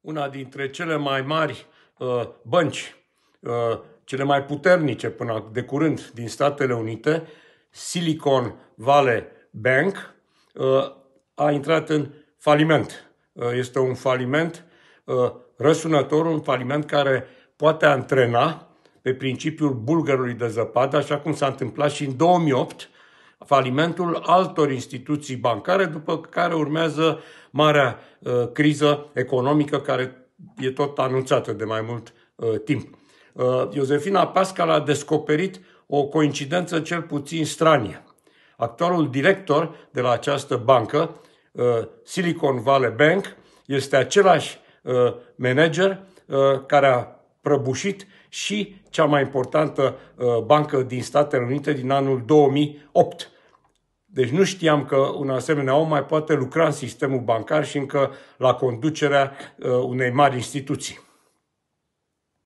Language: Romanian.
una dintre cele mai mari uh, bănci, uh, cele mai puternice până de curând din Statele Unite, Silicon Valley Bank, uh, a intrat în faliment. Uh, este un faliment uh, răsunător, un faliment care poate antrena pe principiul bulgărului de zăpadă, așa cum s-a întâmplat și în 2008, falimentul altor instituții bancare, după care urmează marea uh, criză economică care e tot anunțată de mai mult uh, timp. Uh, Iosefina Pascal a descoperit o coincidență cel puțin stranie. Actualul director de la această bancă, uh, Silicon Valley Bank, este același uh, manager uh, care a prăbușit și cea mai importantă uh, bancă din Statele Unite din anul 2008. Deci nu știam că un asemenea om mai poate lucra în sistemul bancar și încă la conducerea uh, unei mari instituții.